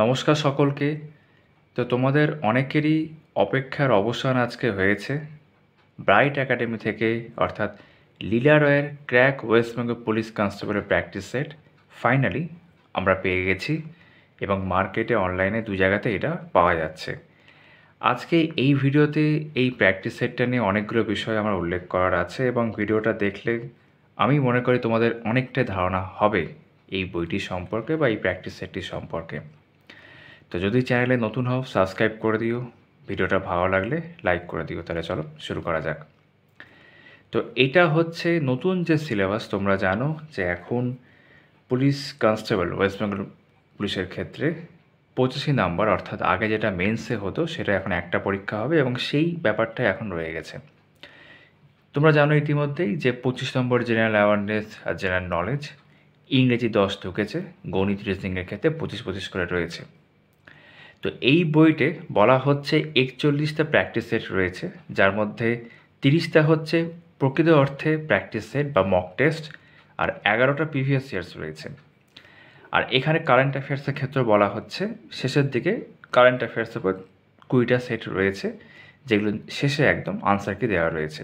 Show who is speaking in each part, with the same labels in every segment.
Speaker 1: নমস্কার সকলকে তো তোমাদের অনেকেরই অপেক্ষার অবসান আজকে হয়েছে ব্রাইট একাডেমি থেকে অর্থাৎ লীলা রয়ের ক্র্যাক ওয়েস্ট বেঙ্গল পুলিশ কনস্টেবলের প্র্যাকটিস সেট ফাইনালি আমরা পেয়ে গেছি এবং মার্কেটে অনলাইনে দু জায়গাতে এটা পাওয়া যাচ্ছে আজকে এই ভিডিওতে এই প্র্যাকটিস সেটটা নিয়ে অনেকগুলো বিষয় আমার উল্লেখ করার আছে এবং ভিডিওটা দেখলে আমি মনে করি তোমাদের অনেকটাই ধারণা হবে এই বইটি সম্পর্কে বা এই প্র্যাকটিস সেটটি সম্পর্কে তো যদি চ্যানেলে নতুন হও সাবস্ক্রাইব করে দিও ভিডিওটা ভালো লাগলে লাইক করে দিও তাহলে চলো শুরু করা যাক তো এটা হচ্ছে নতুন যে সিলেবাস তোমরা জানো যে এখন পুলিশ কনস্টেবল ওয়েস্ট বেঙ্গল পুলিশের ক্ষেত্রে পঁচিশি নাম্বার অর্থাৎ আগে যেটা মেন্সে হতো সেটা এখন একটা পরীক্ষা হবে এবং সেই ব্যাপারটা এখন রয়ে গেছে তোমরা জানো ইতিমধ্যেই যে পঁচিশ নম্বর জেনারেল অ্যাওয়ারনেস আর জেনারেল নলেজ ইংরেজি দশ ঢুকেছে গণিত রিজনিংয়ের ক্ষেত্রে পঁচিশ পঁচিশ করে রয়েছে তো এই বইটে বলা হচ্ছে একচল্লিশটা প্র্যাকটিস সেট রয়েছে যার মধ্যে তিরিশটা হচ্ছে প্রকৃত অর্থে প্র্যাকটিস সেট বা মক টেস্ট আর এগারোটা প্রিভিয়াস ইয়ার্স রয়েছে আর এখানে কারেন্ট অ্যাফেয়ার্সের ক্ষেত্রে বলা হচ্ছে শেষের দিকে কারেন্ট অ্যাফেয়ার্সের কুড়িটা সেট রয়েছে যেগুলো শেষে একদম আনসারকে দেওয়া রয়েছে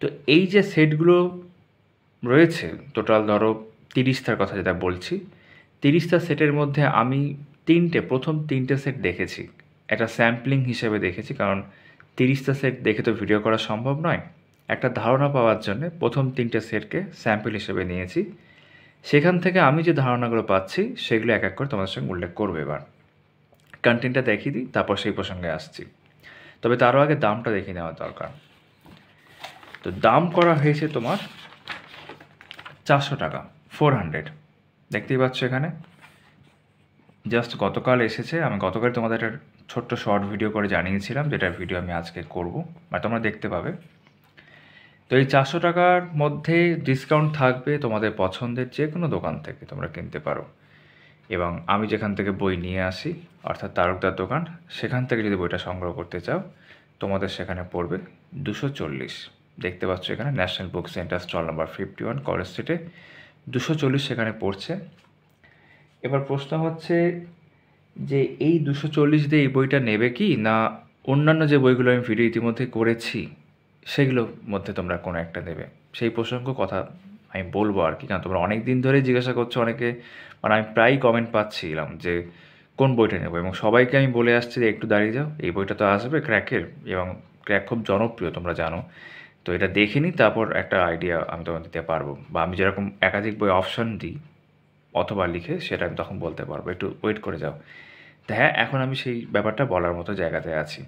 Speaker 1: তো এই যে সেটগুলো রয়েছে টোটাল ধরো তিরিশটার কথা যেটা বলছি তিরিশটা সেটের মধ্যে আমি তিনটে প্রথম তিনটে সেট দেখেছি একটা স্যাম্পলিং হিসেবে দেখেছি কারণ তিরিশটা সেট দেখে তো ভিডিও করা সম্ভব নয় একটা ধারণা পাওয়ার জন্য প্রথম তিনটে সেটকে স্যাম্পল হিসেবে নিয়েছি সেখান থেকে আমি যে ধারণাগুলো পাচ্ছি সেগুলো এক এক করে তোমাদের সঙ্গে উল্লেখ করবো এবার কন্টেন্টটা দেখিয়ে দিই তারপর সেই প্রসঙ্গে আসছি তবে তারও আগে দামটা দেখে নেওয়া দরকার তো দাম করা হয়েছে তোমার চারশো টাকা ফোর হান্ড্রেড দেখতেই পাচ্ছ এখানে জাস্ট গতকাল এসেছে আমি গতকাল তোমাদের একটা ছোট্ট শর্ট ভিডিও করে জানিয়েছিলাম যেটার ভিডিও আমি আজকে করব বা মানে তোমরা দেখতে পাবে তো এই চারশো টাকার মধ্যে ডিসকাউন্ট থাকবে তোমাদের পছন্দের যে কোনো দোকান থেকে তোমরা কিনতে পারো এবং আমি যেখান থেকে বই নিয়ে আসি অর্থাৎ তারকদার দোকান সেখান থেকে যদি বইটা সংগ্রহ করতে চাও তোমাদের সেখানে পড়বে দুশো চল্লিশ দেখতে পাচ্ছ এখানে national book centre stall number fifty one college স্ট্রিটে দুশো চল্লিশ সেখানে পড়ছে এবার প্রশ্ন হচ্ছে যে এই দুশো চল্লিশ দিয়ে এই বইটা নেবে কি না অন্যান্য যে বইগুলো আমি ভিডিও ইতিমধ্যে করেছি সেগুলোর মধ্যে তোমরা কোনো একটা নেবে সেই প্রসঙ্গ কথা আমি বলবো আর কি কারণ তোমরা অনেক দিন ধরে জিজ্ঞাসা করছো অনেকে মানে আমি প্রায় কমেন্ট পাচ্ছিলাম যে কোন বইটা নেবো এবং সবাইকে আমি বলে আসছি যে একটু দাঁড়িয়ে যাও এই বইটা তো আসবে ক্র্যাকের এবং ক্র্যাক খুব জনপ্রিয় তোমরা জানো তো এটা দেখিনি তারপর একটা আইডিয়া আমি তোমাকে দিতে পারবো বা আমি যেরকম একাধিক বই অপশান দিই অথবা লিখে সেটা আমি তখন বলতে পারবো একটু ওয়েট করে যাও হ্যাঁ এখন আমি সেই ব্যাপারটা বলার মতো জায়গাতে আছি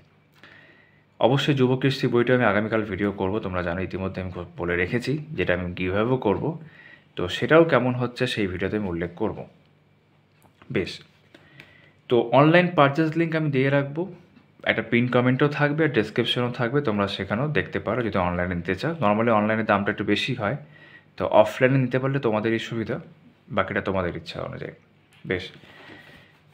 Speaker 1: অবশ্যই যুব কৃষ্টি বইটা আমি আগামীকাল ভিডিও করব তোমরা জানো ইতিমধ্যে আমি বলে রেখেছি যেটা আমি কীভাবেও করব তো সেটাও কেমন হচ্ছে সেই ভিডিওতে আমি উল্লেখ করব বেশ তো অনলাইন পারচেস লিঙ্ক আমি দিয়ে রাখবো একটা পিন কমেন্টও থাকবে আর ডেসক্রিপশনও থাকবে তোমরা সেখানেও দেখতে পারো যদি অনলাইনে নিতে চাও নর্মালি অনলাইনে দামটা একটু বেশি হয় তো অফলাইনে নিতে পারলে তোমাদেরই সুবিধা বাকিটা তোমাদের ইচ্ছা অনুযায়ী বেশ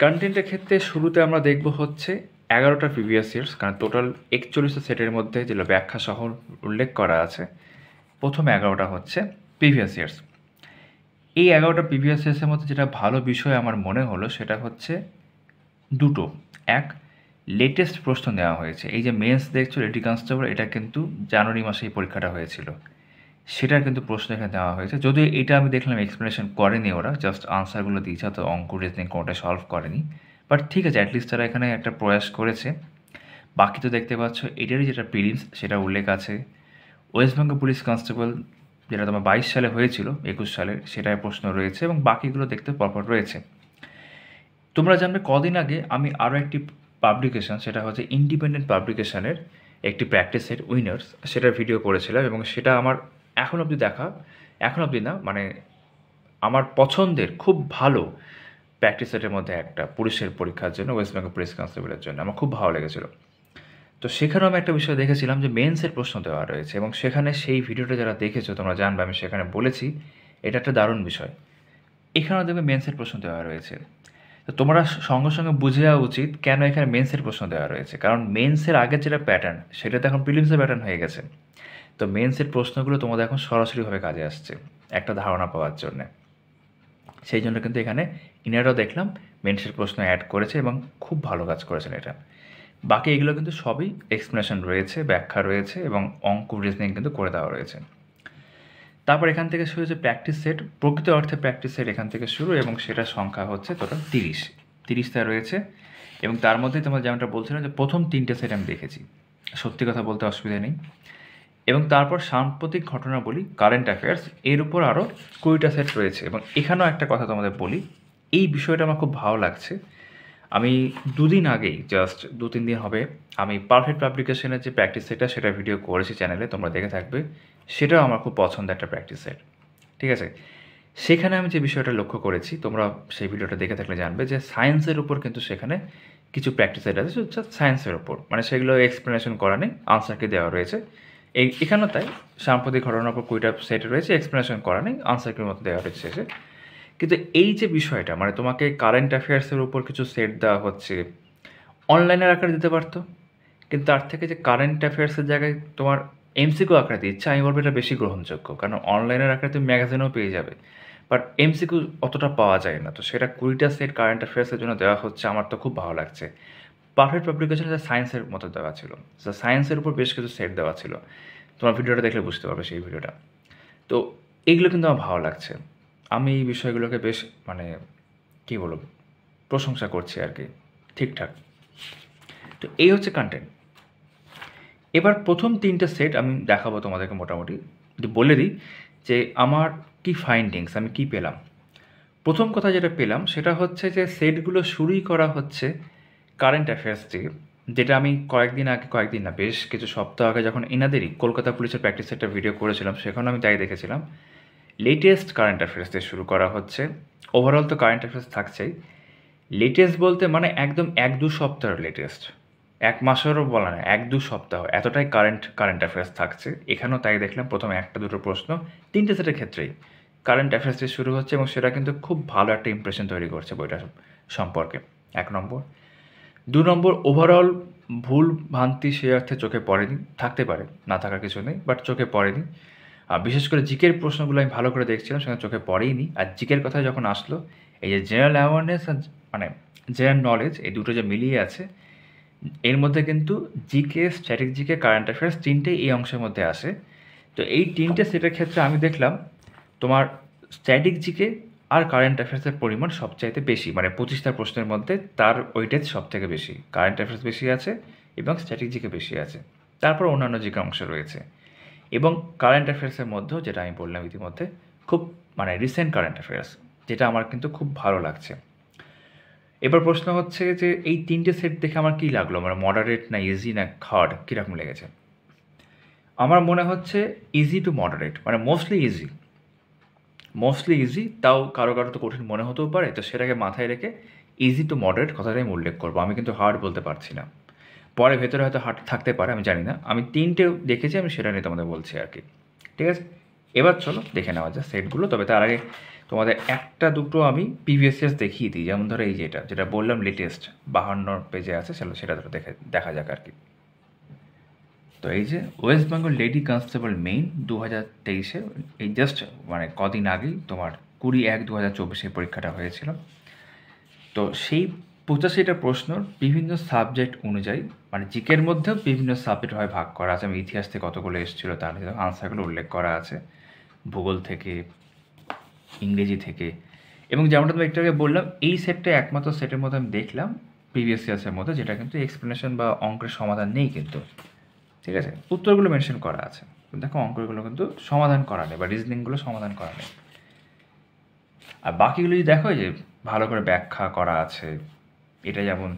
Speaker 1: কন্টেন্টের ক্ষেত্রে শুরুতে আমরা দেখব হচ্ছে এগারোটা প্রিভিয়াস ইয়ার্স কারণ টোটাল একচল্লিশটা সেটের মধ্যে যেগুলো ব্যাখ্যা সহ উল্লেখ করা আছে প্রথম এগারোটা হচ্ছে প্রিভিয়াস ইয়ার্স এই এগারোটা প্রিভিয়াস ইয়ার্সের মধ্যে যেটা ভালো বিষয় আমার মনে হলো সেটা হচ্ছে দুটো এক লেটেস্ট প্রশ্ন নেওয়া হয়েছে এই যে মেন্স দেখছো লেডি কনস্টেবল এটা কিন্তু জানুয়ারি মাসে এই পরীক্ষাটা হয়েছিল সেটার কিন্তু প্রশ্ন এখানে দেওয়া হয়েছে যদি এটা আমি দেখলাম এক্সপ্লেনেশন করেনি ওরা জাস্ট আনসারগুলো দিয়েছে অত অঙ্ক রিজনিং কোনোটা সলভ করেনি বাট ঠিক আছে অ্যাটলিস্ট তারা এখানে একটা প্রয়াস করেছে বাকি তো দেখতে পাচ্ছ এটারই যেটা পিলিমস সেটা উল্লেখ আছে ওয়েস্টবেঙ্গল পুলিশ কনস্টেবল যেটা তোমার বাইশ সালে হয়েছিল একুশ সালের সেটাই প্রশ্ন রয়েছে এবং বাকিগুলো দেখতে পরপর রয়েছে তোমরা জানবে কদিন আগে আমি আরও একটি পাবলিকেশান সেটা হচ্ছে ইন্ডিপেন্ডেন্ট পাবলিকেশানের একটি প্র্যাকটিসের উইনার্স সেটার ভিডিও করেছিলাম এবং সেটা আমার এখন অবধি দেখা এখন অবধি না মানে আমার পছন্দের খুব ভালো প্র্যাকটিস সেটের মধ্যে একটা পুলিশের পরীক্ষার জন্য ওয়েস্ট বেঙ্গল পুলিশ কনস্টেবলের জন্য আমার খুব ভালো লেগেছিলো তো সেখানেও আমি একটা বিষয় দেখেছিলাম যে মেন্সের প্রশ্ন দেওয়া রয়েছে এবং সেখানে সেই ভিডিওটা যারা দেখেছো তোমরা জানবে আমি সেখানে বলেছি এটা একটা দারুণ বিষয় এখানেও দেখবে মেন্সের প্রশ্ন দেওয়া রয়েছে তো তোমরা সঙ্গে সঙ্গে বুঝে যাওয়া উচিত কেন এখানে মেন্সের প্রশ্ন দেওয়া রয়েছে কারণ মেন্সের আগের যেটা প্যাটার্ন সেটা তো এখন প্রিলিমসের প্যাটার্ন হয়ে গেছে তো মেন্সের প্রশ্নগুলো তোমাদের এখন সরাসরিভাবে কাজে আসছে একটা ধারণা পাওয়ার জন্য সেই জন্য কিন্তু এখানে ইনারাও দেখলাম মেন্সের প্রশ্ন অ্যাড করেছে এবং খুব ভালো কাজ করেছেন এটা বাকি এগুলো কিন্তু সবই এক্সপ্লেনেশন রয়েছে ব্যাখ্যা রয়েছে এবং অঙ্ক রিজনিং কিন্তু করে দেওয়া রয়েছে তারপর এখান থেকে শুরু হচ্ছে প্র্যাকটিস সেট প্রকৃত অর্থে প্র্যাকটিস সেট এখান থেকে শুরু এবং সেটার সংখ্যা হচ্ছে টোটাল তিরিশ তিরিশটা রয়েছে এবং তার মধ্যে তোমার যেমনটা বলছিলাম যে প্রথম তিনটে সেট আমি দেখেছি সত্যি কথা বলতে অসুবিধা নেই এবং তারপর সাম্প্রতিক ঘটনাবলী কারেন্ট অ্যাফেয়ার্স এর উপর আরও কুড়িটা সেট রয়েছে এবং এখানেও একটা কথা তোমাদের বলি এই বিষয়টা আমার খুব ভালো লাগছে আমি দুদিন আগেই জাস্ট দু তিন দিন হবে আমি পারফেক্ট পাবলিকেশনের যে প্র্যাকটিস সেটটা সেটা ভিডিও করেছি চ্যানেলে তোমরা দেখে থাকবে সেটাও আমার খুব পছন্দের একটা প্র্যাকটিস সেট ঠিক আছে সেখানে আমি যে বিষয়টা লক্ষ্য করেছি তোমরা সেই ভিডিওটা দেখে থাকলে জানবে যে সায়েন্সের উপর কিন্তু সেখানে কিছু প্র্যাকটিস সেট আছে সায়েন্সের উপর মানে সেগুলো এক্সপ্লেনেশন করা নেই আনসারকে দেওয়া রয়েছে এখানেও তাই সাম্প্রতিক ঘটনার উপর কুড়িটা সেট রয়েছে এক্সপ্লেনেশন করা নেই আনসার মতো দেওয়া হয়েছে শেষে কিন্তু এই যে বিষয়টা মানে তোমাকে কারেন্ট অ্যাফেয়ার্সের উপর কিছু সেট দেওয়া হচ্ছে অনলাইনের আকারে দিতে পারতো কিন্তু তার থেকে যে কারেন্ট অ্যাফেয়ার্সের জায়গায় তোমার এমসিকিউ আকারে দিচ্ছে আমি বলবো এটা বেশি গ্রহণযোগ্য কারণ অনলাইনের আকারে তুমি ম্যাগাজিনও পেয়ে যাবে বাট এমসিকিউ অতটা পাওয়া যায় না তো সেটা কুড়িটা সেট কারেন্ট অ্যাফেয়ার্সের জন্য দেওয়া হচ্ছে আমার তো খুব ভালো লাগছে পারফেক্ট পাবলিকেশন যা সায়েন্সের মতো দেওয়া ছিল সায়েন্সের উপর বেশ কিছু সেট দেওয়া ছিল তোমার ভিডিওটা দেখলে বুঝতে পারবে সেই ভিডিওটা তো এইগুলো কিন্তু আমার ভালো লাগছে আমি এই বিষয়গুলোকে বেশ মানে কী বলব প্রশংসা করছি আর কি ঠিকঠাক তো এই হচ্ছে কন্টেন্ট এবার প্রথম তিনটা সেট আমি দেখাবো তোমাদেরকে মোটামুটি বলে দিই যে আমার কি ফাইন্ডিংস আমি কি পেলাম প্রথম কথা যেটা পেলাম সেটা হচ্ছে যে সেটগুলো শুরুই করা হচ্ছে কারেন্ট অ্যাফেয়ার্স দিয়ে যেটা আমি কয়েকদিন আগে কয়েকদিন না বেশ কিছু সপ্তাহ আগে যখন এনাদেরই কলকাতা পুলিশের প্র্যাকটিস একটা ভিডিও করেছিলাম সেখানে আমি তাই দেখেছিলাম লেটেস্ট কারেন্ট অ্যাফেয়ার্স দিয়ে শুরু করা হচ্ছে ওভারঅল তো কারেন্ট অ্যাফেয়ার্স থাকছেই লেটেস্ট বলতে মানে একদম এক দু সপ্তাহের লেটেস্ট এক মাসেরও বলা না এক দু সপ্তাহ এতটাই কারেন্ট কারেন্ট অ্যাফেয়ার্স থাকছে এখানেও তাই দেখলাম প্রথমে একটা দুটো প্রশ্ন তিনটে সেটের ক্ষেত্রেই কারেন্ট অ্যাফেয়ার্স দিয়ে শুরু হচ্ছে এবং সেটা কিন্তু খুব ভালো একটা ইমপ্রেশন তৈরি করছে বইটা সম্পর্কে এক নম্বর দু নম্বর ওভারঅল ভুল ভান্তি সে অর্থে চোখে পড়েনি থাকতে পারে না থাকার কিছু নেই বাট চোখে পড়েনি আর বিশেষ করে জিকের প্রশ্নগুলো আমি ভালো করে দেখছিলাম সেখানে চোখে পড়েইনি আর জিকের কথা যখন আসলো এই যে জেনারেল অ্যাওয়ারনেস আর মানে জেনারেল নলেজ এই দুটো যে মিলিয়ে আছে এর মধ্যে কিন্তু জিকে স্ট্র্যাটেক জিকে কারেন্ট অ্যাফেয়ার্স তিনটেই এই অংশের মধ্যে আসে তো এই তিনটে সেটের ক্ষেত্রে আমি দেখলাম তোমার জিকে আর কারেন্ট অ্যাফেয়ার্সের পরিমাণ সবচাইতে বেশি মানে পঁচিশটা প্রশ্নের মধ্যে তার ওয়েটেজ সব থেকে বেশি কারেন্ট অ্যাফেয়ার্স বেশি আছে এবং স্ট্র্যাটেজিকে বেশি আছে তারপর অন্যান্য যে অংশ রয়েছে এবং কারেন্ট অ্যাফেয়ার্সের মধ্যেও যেটা আমি বললাম ইতিমধ্যে খুব মানে রিসেন্ট কারেন্ট অ্যাফেয়ার্স যেটা আমার কিন্তু খুব ভালো লাগছে এবার প্রশ্ন হচ্ছে যে এই তিনটে সেট দেখে আমার কী লাগলো মানে মডারেট না ইজি না খার্ড কীরকম লেগেছে আমার মনে হচ্ছে ইজি টু মডারেট মানে মোস্টলি ইজি মোস্টলি ইজি তাও কারো কারো তো কঠিন মনে হতেও পারে তো সেটাকে মাথায় রেখে ইজি টু মডারেট কথাটাই আমি উল্লেখ করবো আমি কিন্তু হার্ড বলতে পারছি না পরে ভেতরে হয়তো হার্ড থাকতে পারে আমি জানি না আমি তিনটে দেখেছি আমি সেটা নিয়ে তোমাদের বলছি আর কি ঠিক আছে এবার চলো দেখে নেওয়া যায় সেটগুলো তবে তার আগে তোমাদের একটা দুটো আমি পিভিএসএস দেখিয়ে দিই যেমন ধরো এই যেটা যেটা বললাম লেটেস্ট বাহান্ন পেজে আছে সেটা ধরো দেখে দেখা যাক আর কি তো এই যে West Bengal lady constable main দু হাজার তেইশে এই জাস্ট মানে কদিন আগেই তোমার কুড়ি এক দু হাজার চব্বিশে পরীক্ষাটা হয়েছিল তো সেই পঁচাশিটা প্রশ্নর বিভিন্ন সাবজেক্ট অনুযায়ী মানে জিকের মধ্যেও বিভিন্ন সাবজেক্ট হয় ভাগ করা আছে আমি ইতিহাস থেকে কতগুলো এসেছিলো তার আনসারগুলো উল্লেখ করা আছে ভূগোল থেকে ইংরেজি থেকে এবং যেমনটা তোমার একটু আগে বললাম এই সেটটা একমাত্র সেটের মধ্যে আমি দেখলাম প্রিভিয়াস ইয়ার্সের মধ্যে যেটা কিন্তু এক্সপ্লেনেশন বা অঙ্কের সমাধান নেই কিন্তু ঠিক আছে উত্তরগুলো মেনশন করা আছে দেখো অঙ্কগুলো কিন্তু সমাধান করা নেই বা রিজনিংগুলো সমাধান করা নেই আর বাকিগুলো যদি দেখো যে ভালো করে ব্যাখ্যা করা আছে এটা যেমন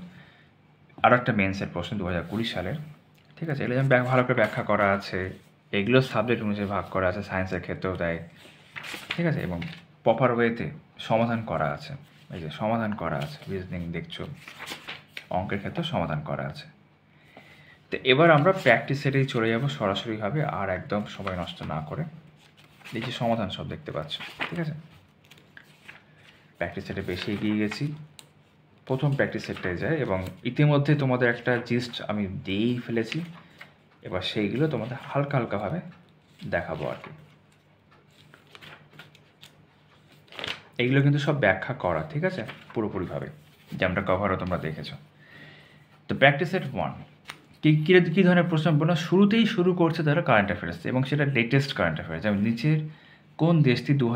Speaker 1: আরও একটা মেন্সের প্রশ্ন দু হাজার কুড়ি সালের ঠিক আছে এগুলো যেমন ভালো করে ব্যাখ্যা করা আছে এগুলো সাবজেক্ট অনুযায়ী ভাগ করা আছে সায়েন্সের ক্ষেত্রেও দেয় ঠিক আছে এবং প্রপার ওয়েতে সমাধান করা আছে এই যে সমাধান করা আছে রিজনিং দেখছো অঙ্কের ক্ষেত্রে সমাধান করা আছে তো এবার আমরা প্র্যাকটিস সেটেই চলে যাব সরাসরিভাবে আর একদম সময় নষ্ট না করে দেখি সমাধান সব দেখতে পাচ্ছ ঠিক আছে প্র্যাকটিস সেটে বেশি এগিয়ে গেছি প্রথম প্র্যাকটিস সেটটাই যায় এবং ইতিমধ্যে তোমাদের একটা জিস্ট আমি দিয়েই ফেলেছি এবার সেইগুলো তোমাদের হালকা হালকাভাবে দেখাবো আর কি এইগুলো কিন্তু সব ব্যাখ্যা করা ঠিক আছে পুরোপুরিভাবে আমরা কভারও তোমরা দেখেছো তো প্র্যাকটিস সেট ওয়ান কী কী ধরনের প্রশ্ন বলো শুরুতেই শুরু করছে তারা কারেন্ট অ্যাফেয়ার্স এবং সেটা লেটেস্ট কারেন্ট অ্যাফেয়ার্স যেমন নিচের কোন দেশটি দু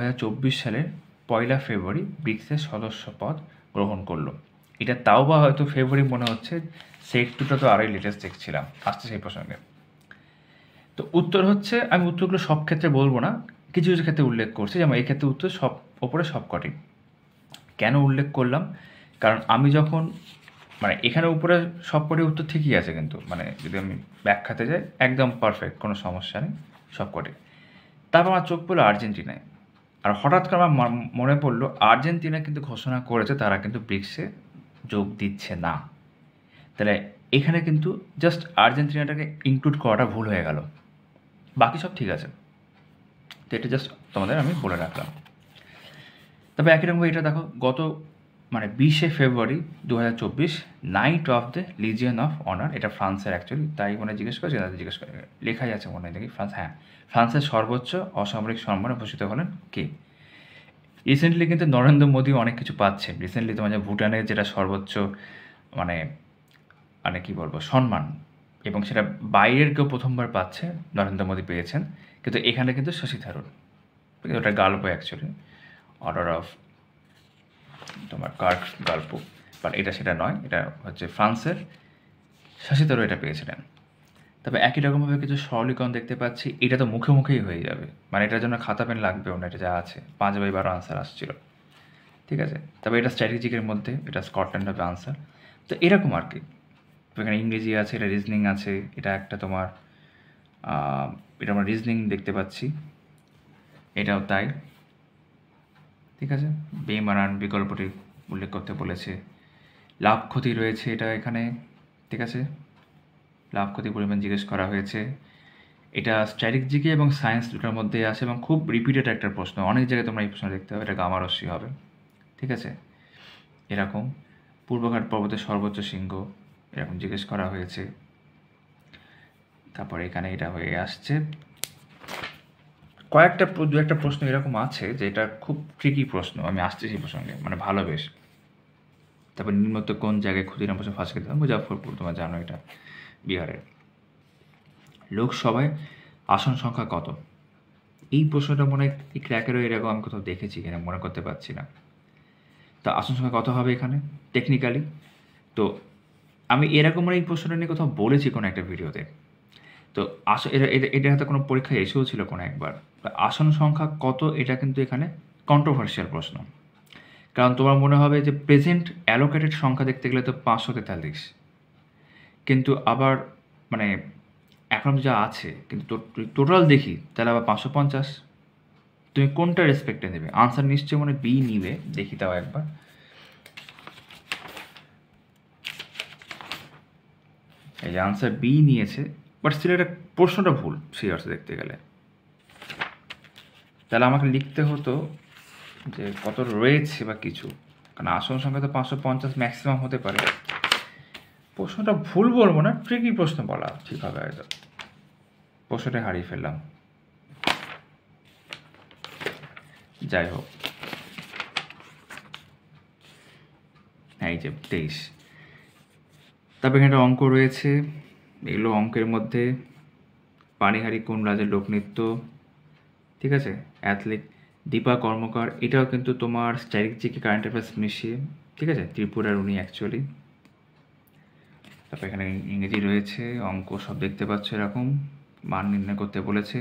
Speaker 1: সালের পয়লা ফেব্রুয়ারি ব্রিক্সের সদস্য পদ গ্রহণ করলো এটা তাও বা হয়তো ফেব্রুয়ারি মনে হচ্ছে সেট টুটা তো আরোই লেটেস্ট দেখছিলাম আসছে সেই প্রসঙ্গে তো উত্তর হচ্ছে আমি উত্তরগুলো সব ক্ষেত্রে বলবো না কিছু কিছু ক্ষেত্রে উল্লেখ করছি যেমন এই ক্ষেত্রে উত্তর সব ওপরে সব কঠিন কেন উল্লেখ করলাম কারণ আমি যখন মানে এখানে উপরে সবকটি উত্তর ঠিকই আছে কিন্তু মানে যদি আমি ব্যাখ্যাতে যাই একদম পারফেক্ট কোনো সমস্যা নেই সবকটি তারপর আমার চোখ পড়লো আর্জেন্টিনায় আর হঠাৎ করে আমার মনে পড়লো আর্জেন্টিনা কিন্তু ঘোষণা করেছে তারা কিন্তু ব্রিক্সে যোগ দিচ্ছে না তাহলে এখানে কিন্তু জাস্ট আর্জেন্টিনাটাকে ইনক্লুড করাটা ভুল হয়ে গেল বাকি সব ঠিক আছে তো এটা জাস্ট তোমাদের আমি বলে রাখলাম তবে একই রকম এটা দেখো গত মানে বিশে ফেব্রুয়ারি দু হাজার চব্বিশ knight of the Legion of Honour এটা ফ্রান্সের অ্যাকচুয়ালি তাই মনে জিজ্ঞেস করছে তাদের জিজ্ঞেস করে লেখাই আছে মনে দেখি ফ্রান্স হ্যাঁ ফ্রান্সের সর্বোচ্চ অসামরিক সম্মানে ভূষিত হলেন কে রিসেন্টলি কিন্তু নরেন্দ্র মোদী অনেক কিছু পাচ্ছে রিসেন্টলি তোমার ভুটানের যেটা সর্বোচ্চ মানে মানে কী বলবো সম্মান এবং সেটা বাইরের কেউ প্রথমবার পাচ্ছে নরেন্দ্র মোদী পেয়েছেন কিন্তু এখানে কিন্তু শশী থারুর ওটা গাল্প অ্যাকচুয়ালি অর্ডার অফ তোমার কার্ক গল্প বাট এটা সেটা নয় এটা হচ্ছে ফ্রান্সের শাসিতরও এটা পেয়েছিলেন তবে একই রকমভাবে কিছু সরলীকরণ দেখতে পাচ্ছি এটা তো মুখে মুখেই হয়ে যাবে মানে এটার জন্য খাতা পেন লাগবে না এটা যা আছে পাঁচ বাই বারো আনসার আসছিল ঠিক আছে তবে এটা স্ট্র্যাটেজিকের মধ্যে এটা স্কটল্যান্ড হবে আনসার তো এরকম আর কি এখানে ইংরেজি আছে এটা রিজনিং আছে এটা একটা তোমার এটা আমরা রিজনিং দেখতে পাচ্ছি এটাও তাই ঠিক আছে বেমারান বিকল্পটি উল্লেখ করতে বলেছে লাভ ক্ষতি রয়েছে এটা এখানে ঠিক আছে লাভ ক্ষতি পরিমাণ জিজ্ঞেস করা হয়েছে এটা স্ট্র্যাটেজিকে এবং সায়েন্স দুটার মধ্যে আছে এবং খুব রিপিটেড একটা প্রশ্ন অনেক জায়গায় তোমরা এই প্রশ্ন দেখতে হবে এটা গামারসি হবে ঠিক আছে এরকম পূর্বঘাট পর্বতের সর্বোচ্চ শৃঙ্গ এরকম জিজ্ঞেস করা হয়েছে তারপরে এখানে এটা হয়ে আসছে কয়েকটা দু একটা প্রশ্ন এরকম আছে যে এটা খুব ট্রিকি প্রশ্ন আমি আসছি সেই প্রসঙ্গে মানে ভালো বেশ তারপর নিম্নত কোন জায়গায় ক্ষুদিরাম বসু ফাঁসি দেওয়া মুজাফরপুর তোমরা জানো এটা বিহারের লোকসভায় আসন সংখ্যা কত এই প্রশ্নটা মনে হয় ক্র্যাকেরও এরকম আমি কোথাও দেখেছি কিনা মনে করতে পারছি না তো আসন সংখ্যা কত হবে এখানে টেকনিক্যালি তো আমি এরকম এই প্রশ্নটা নিয়ে কোথাও বলেছি কোনো একটা ভিডিওতে তো আস এটা হয়তো কোনো পরীক্ষায় এসেও ছিল কোনো একবার আসন সংখ্যা কত এটা কিন্তু এখানে কন্ট্রোভার্সিয়াল প্রশ্ন কারণ তোমার মনে হবে যে প্রেজেন্ট অ্যালোকেটেড সংখ্যা দেখতে গেলে তো পাঁচশো তেতাল্লিশ কিন্তু আবার মানে এখন যা আছে কিন্তু টোটাল দেখি তাহলে আবার পাঁচশো পঞ্চাশ তুমি কোনটা রেসপেক্টে নেবে আনসার নিশ্চয় মনে বি নিবে দেখি তাও একবার এই যে আনসার বি নিয়েছে বাট স্টিল একটা প্রশ্নটা ভুল সেই অর্থে দেখতে গেলে তাহলে আমাকে লিখতে হতো যে কত রয়েছে বা কিছু কারণ আসন সংখ্যা তো পাঁচশো পঞ্চাশ ম্যাক্সিমাম হতে পারে প্রশ্নটা ভুল বলবো না ট্রিকি প্রশ্ন বলা ঠিক হবে হয়তো প্রশ্নটা হারিয়ে ফেললাম যাই হোক এই যে তেইশ তারপর এখানে অঙ্ক রয়েছে এগুলো অঙ্কের মধ্যে পানিহারি কোন রাজের লোকনৃত্য ঠিক আছে অ্যাথলিক দীপা কর্মকার এটাও কিন্তু তোমার স্ট্র্যাটেজিকে কারেন্ট অ্যাফেয়ার্স মিশিয়ে ঠিক আছে ত্রিপুরার উনি অ্যাকচুয়ালি তারপর এখানে ইংরেজি রয়েছে অঙ্ক সব দেখতে পাচ্ছ এরকম মান নির্ণয় করতে বলেছে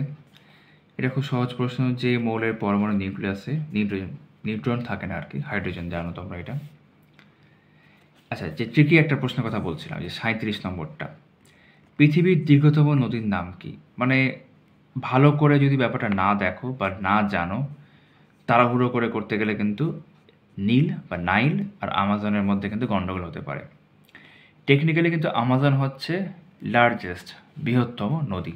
Speaker 1: এটা খুব সহজ প্রশ্ন যে মৌলের পরমাণু নিউক্লিয়াসে নিউট্রোজেন নিউট্রন থাকে না আর কি হাইড্রোজেন জানো তোমরা এটা আচ্ছা যে ট্রিকি একটা প্রশ্নের কথা বলছিলাম যে সাঁত্রিশ নম্বরটা পৃথিবীর দীর্ঘতম নদীর নাম কি মানে ভালো করে যদি ব্যাপারটা না দেখো বা না জানো তাড়াহুড়ো করে করতে গেলে কিন্তু নীল বা নাইল আর আমাজনের মধ্যে কিন্তু গণ্ডগোল হতে পারে টেকনিক্যালি কিন্তু আমাজন হচ্ছে লার্জেস্ট বৃহত্তম নদী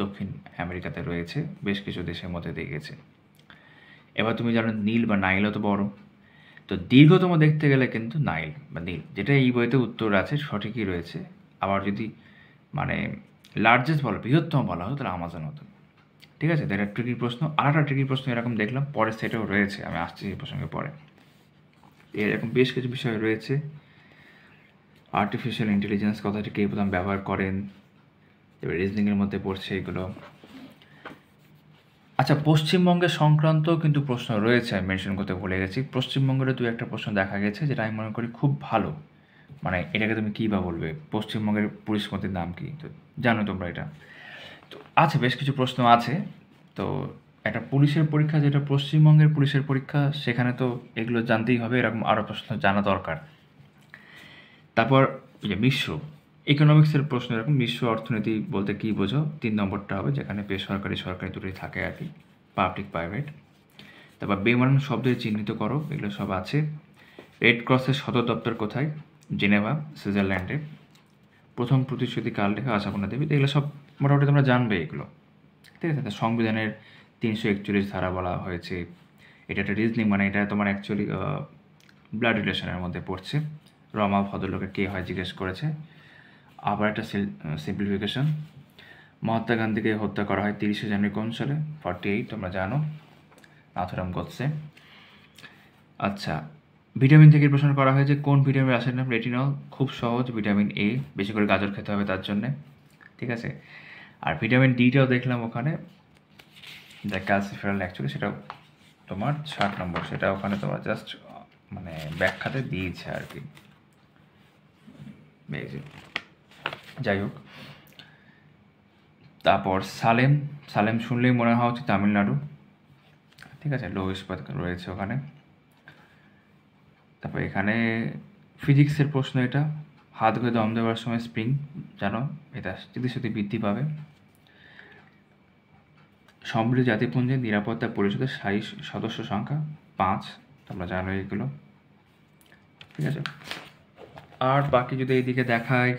Speaker 1: দক্ষিণ আমেরিকাতে রয়েছে বেশ কিছু দেশের মধ্যে দেখেছে এবার তুমি জানো নীল বা নাইলও তো বড় তো দীর্ঘতম দেখতে গেলে কিন্তু নাইল বা নীল যেটা এই বইতে উত্তর আছে সঠিকই রয়েছে আবার যদি মানে লার্জেস্ট বলো বৃহত্তম বলা হতো তাহলে আমাজন হতো ঠিক আছে এটা ট্রিকি প্রশ্ন আর একটা ট্রিকি প্রশ্ন এরকম দেখলাম পরের সেটাও রয়েছে আমি আসছি এই প্রসঙ্গে পরে এরকম বেশ কিছু বিষয় রয়েছে আর্টিফিশিয়াল ইন্টেলিজেন্স কথাটি কে প্রথম ব্যবহার করেন এবার রিজনিংয়ের মধ্যে পড়ছে এগুলো আচ্ছা পশ্চিমবঙ্গের সংক্রান্ত কিন্তু প্রশ্ন রয়েছে আমি মেনশন করতে ভুলে গেছি পশ্চিমবঙ্গের দু একটা প্রশ্ন দেখা গেছে যেটা আমি মনে করি খুব ভালো মানে এটাকে তুমি কী বা বলবে পশ্চিমবঙ্গের পুলিশ মন্ত্রীর নাম কী তো জানো তোমরা এটা তো আছে বেশ কিছু প্রশ্ন আছে তো একটা পুলিশের পরীক্ষা যেটা পশ্চিমবঙ্গের পুলিশের পরীক্ষা সেখানে তো এগুলো জানতেই হবে এরকম আরও প্রশ্ন জানা দরকার তারপর ওই যে মিশ্র ইকোনমিক্সের প্রশ্ন এরকম মিশ্র অর্থনীতি বলতে কী বোঝো তিন নম্বরটা হবে যেখানে বেসরকারি সরকারি দুটোই থাকে আর কি পাবলিক প্রাইভেট তারপর বেমান শব্দে চিহ্নিত করো এগুলো সব আছে রেড ক্রসের সদর দপ্তর কোথায় জেনেভা সুইজারল্যান্ডে প্রথম প্রতিশ্রুতি কাল লেখা আশাপনা দেবী এগুলো সব মোটামুটি তোমরা জানবে এগুলো ঠিক আছে সংবিধানের তিনশো একচল্লিশ ধারা বলা হয়েছে এটা একটা রিজনিং মানে এটা তোমার অ্যাকচুয়ালি ব্লাড রিলেশনের মধ্যে পড়ছে রমা ভদ্রলোকে কে হয় জিজ্ঞেস করেছে আবার একটা সিম্পলিফিকেশন মহাত্মা গান্ধীকে হত্যা করা হয় তিরিশে জানুয়ারি কোন সালে ফর্টি এইট তোমরা জানো নাথুরাম গোদসে আচ্ছা ভিটামিন থেকে প্রশ্ন করা হয়েছে কোন ভিটামিন রাসায়নিক রেটিনল খুব সহজ ভিটামিন এ বেশি করে গাজর খেতে হবে তার জন্যে ঠিক আছে আর ভিটামিন ডিটাও দেখলাম ওখানে যে ক্যালসিফেরাল অ্যাকচুয়ালি সেটাও তোমার ষাট নম্বর সেটা ওখানে তোমার জাস্ট মানে ব্যাখ্যাতে দিয়েছে আর কি যাই হোক তারপর সালেম সালেম শুনলেই মনে হওয়া হচ্ছে তামিলনাড়ু ঠিক আছে লো ইস্পাত রয়েছে ওখানে তারপর এখানে ফিজিক্সের প্রশ্ন এটা হাতগুলো দম দেওয়ার সময় স্প্রিং যেন এটা স্থিতিশক্তি বৃদ্ধি পাবে সমৃদ্ধ জাতিপুঞ্জে নিরাপত্তা পরিষদের সাই সদস্য সংখ্যা পাঁচ তোমরা জানো এগুলো ঠিক আছে আর বাকি যদি এইদিকে দেখায়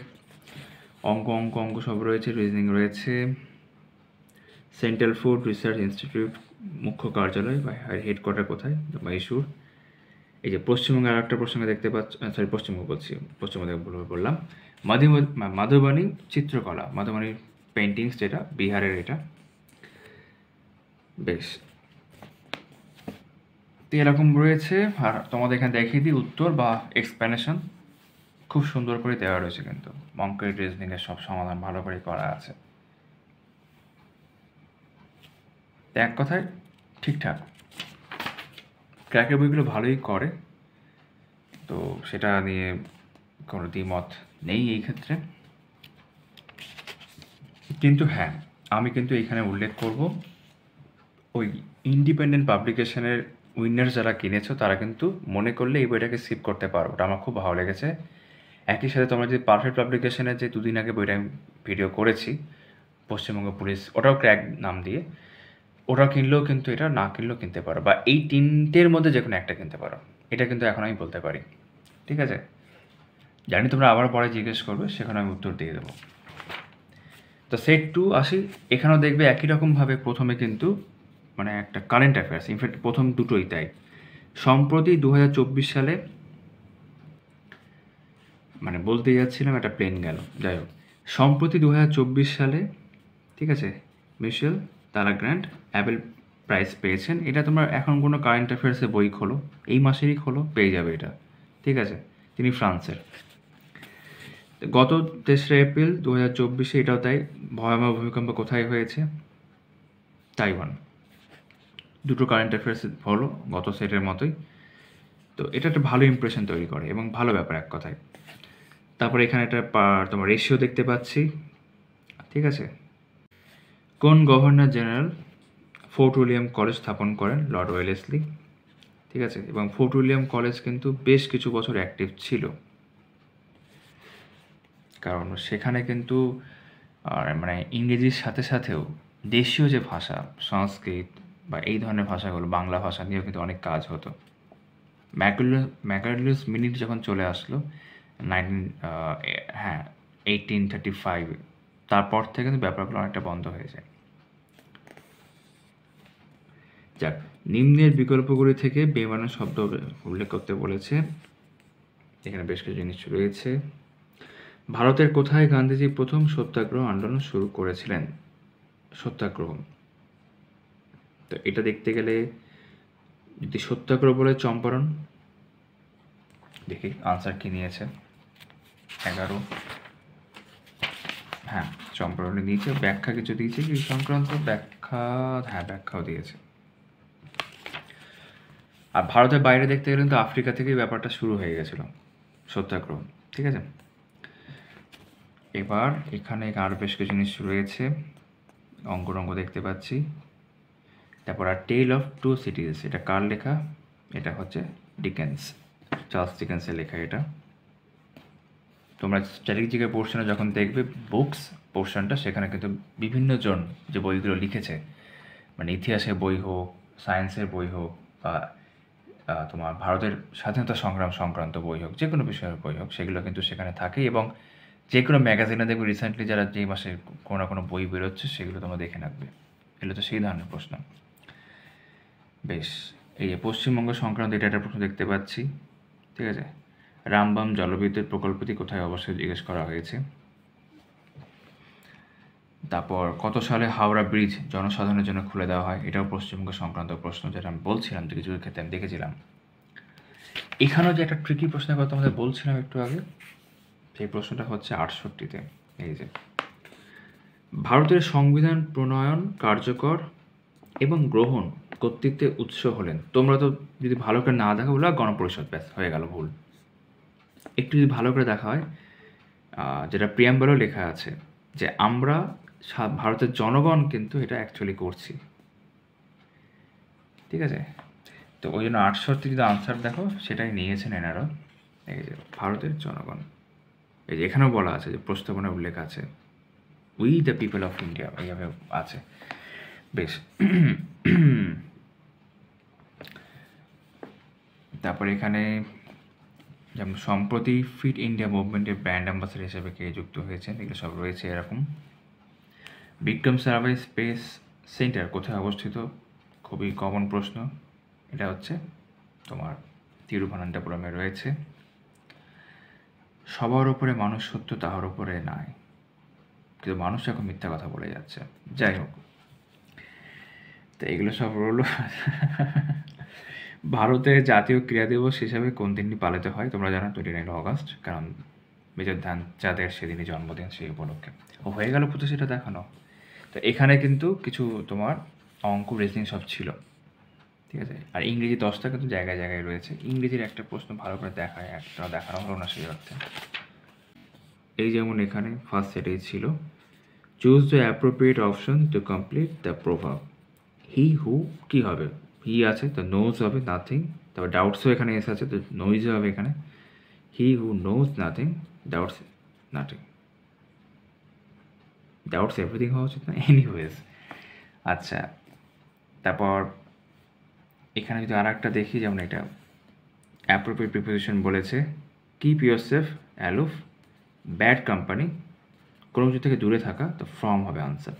Speaker 1: অঙ্ক অঙ্ক অঙ্ক সব রয়েছে রিজনিং রয়েছে সেন্ট্রাল ফুড রিসার্চ ইনস্টিটিউট মুখ্য কার্যালয় বা হেডকোয়ার্টার কোথায় বা ইস্যুর এই যে পশ্চিমবঙ্গের আর একটা প্রসঙ্গে দেখতে পাচ্ছ সরি পশ্চিমবঙ্গ বলছি পশ্চিমবঙ্গ বললাম মাধু মাধুবাণী চিত্রকলা মাধুবাণী পেন্টিংস যেটা বিহারের এটা বেশ তো এরকম রয়েছে আর তোমাদের এখানে দেখিয়ে দিই উত্তর বা এক্সপ্লেনেশন খুব সুন্দর করে দেওয়া রয়েছে কিন্তু মঙ্কের রিজনিংয়ের সব সমাধান ভালো করে করা আছে এক কথায় ঠিকঠাক ক্র্যাকের বইগুলো ভালোই করে তো সেটা নিয়ে কোনো দ্বিমত নেই এই ক্ষেত্রে কিন্তু হ্যাঁ আমি কিন্তু এখানে উল্লেখ করব ওই ইন্ডিপেন্ডেন্ট পাবলিকেশনের উইনার যারা কিনেছো তারা কিন্তু মনে করলে এই বইটাকে সিভ করতে পারো ওটা আমার খুব ভালো লেগেছে একই সাথে তোমরা যে পারফেক্ট পাবলিকেশনের যে দুদিন আগে বইটা আমি ভিডিও করেছি পশ্চিমবঙ্গ পুলিশ ওটাও ক্র্যাক নাম দিয়ে ওটা কিনলেও কিন্তু এটা না কিনলেও কিনতে পারো বা এই তিনটের মধ্যে যে কোনো একটা কিনতে পারো এটা কিন্তু এখন আমি বলতে পারি ঠিক আছে জানি তোমরা আবার পরে জিজ্ঞেস করবে সেখানে আমি উত্তর দিয়ে দেবো তো সেট টু আসি এখানেও দেখবে একই রকমভাবে প্রথমে কিন্তু মানে একটা কারেন্ট অ্যাফেয়ার্স ইনফ্যাক্ট প্রথম দুটোই তাই সম্প্রতি দু সালে মানে বলতে যাচ্ছিলাম একটা প্লেন গেল যাই হোক সম্প্রতি দু সালে ঠিক আছে মিশেল তারা গ্র্যান্ড অ্যাপেল প্রাইস পেয়েছেন এটা তোমার এখন কোনো কারেন্ট অ্যাফেয়ার্সে বই খোলো এই মাসেরই খোলো পেয়ে যাবে এটা ঠিক আছে তিনি ফ্রান্সের গত তেসরা এপ্রিল দু হাজার চব্বিশে এটাও তাই ভয়াবহ ভূমিকম্প কোথায় হয়েছে তাইওয়ান দুটো কারেন্ট অ্যাফেয়ার্স ফলো গত সেটের মতোই তো এটা একটা ভালো ইমপ্রেশন তৈরি করে এবং ভালো ব্যাপার এক কথায় তারপর এখানে একটা তোমার রেশিও দেখতে পাচ্ছি ঠিক আছে কোন governor general Fort William College স্থাপন করেন লর্ড ওয়েলেসলি ঠিক আছে এবং ফোর্ট উইলিয়াম কলেজ কিন্তু বেশ কিছু বছর অ্যাক্টিভ ছিল কারণ সেখানে কিন্তু মানে ইংরেজির সাথে সাথেও দেশীয় যে ভাষা সংস্কৃত বা এই ধরনের ভাষাগুলো বাংলা ভাষা নিয়েও কিন্তু অনেক কাজ হতো ম্যাকুল ম্যাকারলিস মিনিট যখন চলে আসলো নাইনটিন হ্যাঁ এইটিন থার্টি ফাইভ তারপর থেকে কিন্তু ব্যাপারগুলো অনেকটা বন্ধ হয়ে যায় যাক নিম্নের বিকল্পগুলি থেকে বেমানের শব্দ উল্লেখ করতে বলেছে এখানে বেশ কিছু জিনিস রয়েছে ভারতের কোথায় গান্ধীজি প্রথম সত্যাগ্রহ আন্দোলন শুরু করেছিলেন সত্যাগ্রহ তো এটা দেখতে গেলে যদি সত্যাগ্রহ বলে চম্পারণ দেখি আনসার কি নিয়েছে এগারো হ্যাঁ সম্পর্ক দিয়েছে ব্যাখ্যা কিছু দিয়েছে কি সংক্রান্ত ব্যাখ্যা হ্যাঁ ব্যাখ্যাও দিয়েছে আর ভারতের বাইরে দেখতে গেলে কিন্তু আফ্রিকা থেকেই ব্যাপারটা শুরু হয়ে গেছিল সত্যাগ্রহ ঠিক আছে এবার এখানে আরো বেশ কিছু জিনিস রয়েছে অঙ্গরঙ্গ দেখতে পাচ্ছি তারপর আর টেল অফ টু সিটিজ এটা কার লেখা এটা হচ্ছে ডিকেন্স চার্লস ডিকেন্সের লেখা এটা তোমরা স্ট্যাটিক জিকে পোর্শনে যখন দেখবে বুকস পোর্শনটা সেখানে কিন্তু বিভিন্নজন যে বইগুলো লিখেছে মানে ইতিহাসের বই হোক সায়েন্সের বই হোক বা তোমার ভারতের স্বাধীনতা সংগ্রাম সংক্রান্ত বই হোক যে কোনো বিষয়ের বই হোক সেগুলো কিন্তু সেখানে থাকে এবং যে কোনো ম্যাগাজিনে দেখবে রিসেন্টলি যারা যে মাসে কোনো না কোনো বই বেরোচ্ছে সেগুলো তোমরা দেখে রাখবে এগুলো তো সেই ধরনের প্রশ্ন বেশ এই পশ্চিমবঙ্গ সংক্রান্ত এটা একটা প্রশ্ন দেখতে পাচ্ছি ঠিক আছে রামবাম জলবিদ্যুৎ প্রকল্পটি কোথায় অবশ্যই জিজ্ঞেস করা হয়েছে তারপর কত সালে হাওড়া ব্রিজ জনসাধারণের জন্য খুলে দেওয়া হয় এটাও পশ্চিমবঙ্গ সংক্রান্ত প্রশ্ন যেটা আমি বলছিলাম কিছু ক্ষেত্রে আমি দেখেছিলাম এখানেও যে একটা ট্রিকি প্রশ্নের কথা আমাদের বলছিলাম একটু আগে সেই প্রশ্নটা হচ্ছে আটষট্টিতে এই যে ভারতের সংবিধান প্রণয়ন কার্যকর এবং গ্রহণ কর্তৃত্বের উৎস হলেন তোমরা তো যদি ভালো করে না দেখো বলে গণপরিষদ ব্যাস হয়ে গেল ভুল একটু যদি ভালো করে দেখা হয় যেটা প্রিয়াম্বলেও লেখা আছে যে আমরা ভারতের জনগণ কিন্তু এটা অ্যাকচুয়ালি করছি ঠিক আছে তো ওই জন্য আটষট্টি যদি আনসার দেখো সেটাই নিয়েছেন এনারও এই যে ভারতের জনগণ এই যে এখানেও বলা আছে যে প্রস্তাবনা উল্লেখ আছে we the people of India এইভাবে আছে বেশ তারপরে এখানে যেমন সম্প্রতি ফিট ইন্ডিয়া মুভমেন্টের ব্র্যান্ড অ্যাম্বাসেডার হিসেবে কে যুক্ত হয়েছেন এগুলো সব রয়েছে এরকম বিক্রম সারাভাই স্পেস সেন্টার কোথায় অবস্থিত খুবই কমন প্রশ্ন এটা হচ্ছে তোমার তিরুভনন্তপুরমে রয়েছে সবার ওপরে মানুষ সত্য তাহার ওপরে নাই কিন্তু মানুষ এখন মিথ্যা কথা বলে যাচ্ছে যাই হোক তো এগুলো সব রলো ভারতে জাতীয় ক্রীড়া দিবস হিসাবে কোন দিনটি পালিত হয় তোমরা জানো টোয়েন্টি নাইন অগস্ট কারণ মেজর ধ্যানচাঁদের সেদিনই জন্মদিন সেই উপলক্ষে ও হয়ে গেল কোথাও সেটা দেখানো তো এখানে কিন্তু কিছু তোমার অঙ্ক রেজিং সব ছিল ঠিক আছে আর ইংরেজি দশটা কিন্তু জায়গায় জায়গায় রয়েছে ইংরেজির একটা প্রশ্ন ভালো করে দেখায় একটা দেখানো হলো না সেই অর্থে এই যেমন এখানে ফার্স্ট সেটেই ছিল choose the appropriate option to complete the proverb he হু কী হবে হি আছে তো নোজ হবে নাথিং তারপর ডাউটসও এখানে এসে আছে তো নোইজ হবে এখানে he who knows nothing doubts nothing doubts everything হওয়া উচিত না এনিওয়েজ আচ্ছা তারপর এখানে যদি আর একটা দেখি যেমন এটা অ্যাপ্রোপ্রিয়েট প্রিপোজিশন বলেছে keep your self aloof bad company কোনো কিছু থেকে দূরে থাকা তো ফ্রম হবে আনসার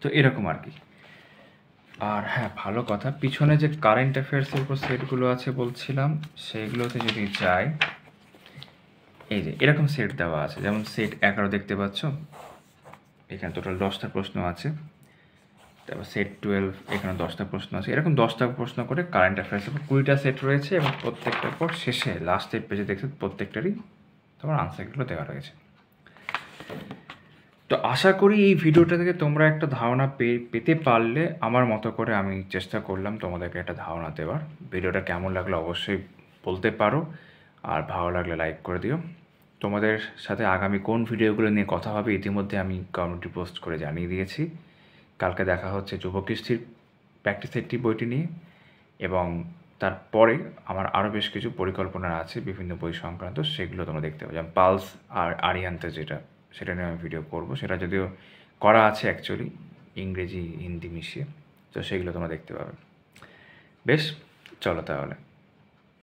Speaker 1: তো এরকম আর কি আর হ্যাঁ ভালো কথা পিছনে যে কারেন্ট অ্যাফেয়ার্সের উপর সেটগুলো আছে বলছিলাম সেইগুলোতে যদি যাই এই যে এরকম সেট দেওয়া আছে যেমন সেট এগারো দেখতে পাচ্ছ এখানে টোটাল দশটা প্রশ্ন আছে তারপর সেট টুয়েলভ এখানে দশটা প্রশ্ন আছে এরকম দশটা প্রশ্ন করে কারেন্ট অ্যাফেয়ার্সের উপর কুড়িটা সেট রয়েছে এবং প্রত্যেকটার পর শেষে লাস্টের পেজে দেখছো প্রত্যেকটারই তোমার আনসারগুলো দেওয়া রয়েছে তো আশা করি এই ভিডিওটা থেকে তোমরা একটা ধারণা পেতে পারলে আমার মতো করে আমি চেষ্টা করলাম তোমাদেরকে একটা ধারণা দেওয়ার ভিডিওটা কেমন লাগলো অবশ্যই বলতে পারো আর ভালো লাগলে লাইক করে দিও তোমাদের সাথে আগামী কোন ভিডিওগুলো নিয়ে কথা হবে ইতিমধ্যে আমি কমিউনিটি পোস্ট করে জানিয়ে দিয়েছি কালকে দেখা হচ্ছে যুবকৃষ্টির প্র্যাকটিসের একটি বইটি নিয়ে এবং তারপরে আমার আরও বেশ কিছু পরিকল্পনা আছে বিভিন্ন বই সংক্রান্ত সেগুলো তোমরা দেখতে পাবে যেমন পালস আর আরিয়ান্তে যেটা সেটা নিয়ে আমি ভিডিও করব সেটা যদিও করা আছে অ্যাকচুয়ালি ইংরেজি হিন্দি মিশিয়ে তো সেগুলো তোমরা দেখতে পাবে বেশ চলো তাহলে